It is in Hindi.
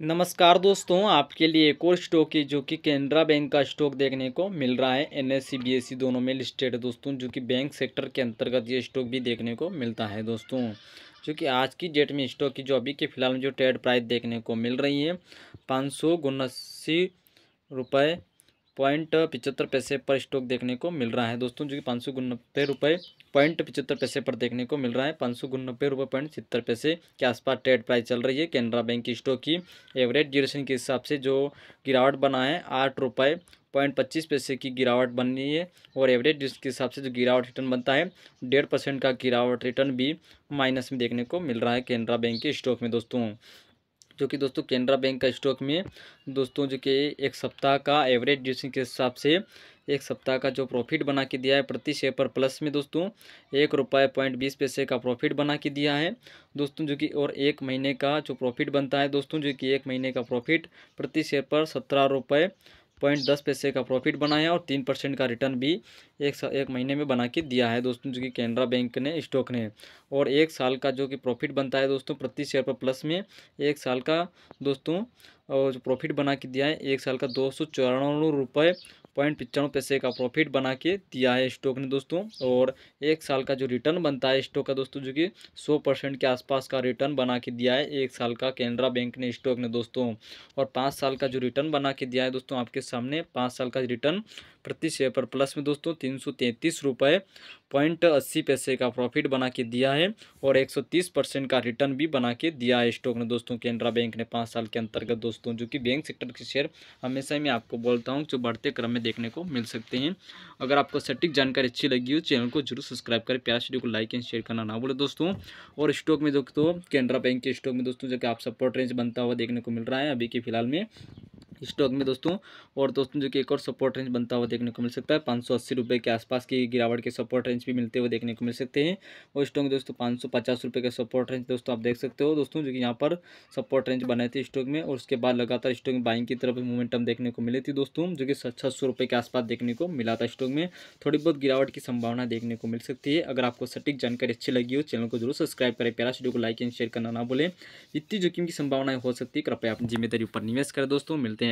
नमस्कार दोस्तों आपके लिए एक और स्टॉक है जो कि केनरा बैंक का स्टॉक देखने को मिल रहा है एन एस सी दोनों में लिस्टेड है दोस्तों जो कि बैंक सेक्टर के अंतर्गत ये स्टॉक भी देखने को मिलता है दोस्तों जो कि आज की डेट में स्टॉक की जो अभी के फिलहाल में जो ट्रेड प्राइस देखने को मिल रही है पाँच सौ उन्नासी रुपये पॉइंट पिचहत्तर पैसे पर स्टॉक देखने को मिल रहा है दोस्तों जो कि पाँच सौ नब्बे रुपये पॉइंट पिचहत्तर पैसे पर देखने को मिल रहा है पाँच सौ गुनबे रुपये पॉइंट छिहत्तर पैसे के आसपास ट्रेड प्राइस चल रही है कैनरा बैंक की स्टॉक की एवरेज ड्यूरेशन के हिसाब से जो गिरावट बना है आठ रुपये पॉइंट पच्चीस पैसे की गिरावट बननी है और एवरेज के हिसाब से जो गिरावट रिटर्न बनता है डेढ़ परसेंट का गिरावट रिटर्न भी माइनस में देखने को मिल रहा है कैनरा बैंक के स्टॉक में दोस्तों जो कि दोस्तों केनरा बैंक का स्टॉक में दोस्तों जो कि एक सप्ताह का एवरेज ड्यूसिंग के हिसाब से एक सप्ताह का जो प्रॉफिट बना के दिया है प्रति शेयर पर प्लस में दोस्तों एक रुपये पॉइंट बीस पैसे का प्रॉफिट बना के दिया है दोस्तों जो कि और एक महीने का जो प्रॉफिट बनता है दोस्तों जो कि एक महीने का प्रॉफिट प्रति शेयर पर सत्रह रुपये पॉइंट दस पैसे का प्रॉफिट बनाया और तीन परसेंट का रिटर्न भी एक एक महीने में बना के दिया है दोस्तों जो कि कैनरा बैंक ने स्टॉक ने और एक साल का जो कि प्रॉफिट बनता है दोस्तों प्रति शेयर पर प्लस में एक साल का दोस्तों और जो प्रॉफिट बना के दिया है एक साल का दो सौ चौरानवे रुपये पॉइंट पिचानवे पैसे का प्रॉफिट बना के दिया है स्टॉक ने दोस्तों और एक साल का जो रिटर्न बनता है स्टॉक का दोस्तों जो कि सौ परसेंट के आसपास का रिटर्न बना के दिया है एक साल का कैनरा बैंक ने स्टॉक ने दोस्तों और पाँच साल का जो रिटर्न बना के दिया है दोस्तों आपके सामने पाँच साल का रिटर्न प्रति शेयर पर प्लस में दोस्तों तीन सौ तैंतीस रुपये पॉइंट अस्सी पैसे का प्रॉफिट बना के दिया है और एक सौ तीस परसेंट का रिटर्न भी बना के दिया है स्टॉक ने दोस्तों केनरा बैंक ने पाँच साल के अंतर्गत दोस्तों जो कि बैंक सेक्टर के शेयर हमेशा ही मैं आपको बोलता हूँ जो बढ़ते क्रम में देखने को मिल सकते हैं अगर आपको सटीक जानकारी अच्छी लगी हो चैनल को जरूर सब्सक्राइब करें प्यार वीडियो को लाइक एंड शेयर करना ना बोले दोस्तों और स्टॉक में दोस्तों केनरा बैंक के स्टॉक में दोस्तों जो कि आप सपोर्ट रेंज बनता हुआ देखने को मिल रहा है अभी के फिलहाल में स्टॉक में दोस्तों और दोस्तों जो कि एक और सपोर्ट रेंज बनता हुआ देखने को मिल सकता है पाँच सौ अस्सी रुपये के आसपास की गिरावट के सपोर्ट रेंज भी मिलते हुए देखने को मिल सकते हैं और स्टॉक दोस्तों पाँच सौ पचास रुपये का सपोर्ट रेंज दोस्तों आप देख सकते हो दोस्तों जो कि यहाँ पर सपोर्ट रेंज बनाए थे स्टॉक में और उसके बाद लगातार स्टॉक में बाइंग की तरफ मोमेंटम देखने को मिली थी दोस्तों जो कि छः सौ रुपये के आसपास देखने को मिला था स्टॉक में थोड़ी बहुत गिरावट की संभावना देखने को मिल सकती है अगर आपको सटीक जानकारी अच्छी लगी हो चैनल को जरूर सब्सक्राइब करें प्यारा वीडियो को लाइक एंड शेयर करना ना भूलें इतनी जोखिम की संभावनाएं हो सकती है कृपया अपनी जिम्मेदारी पर निवेश करें दोस्तों मिलते हैं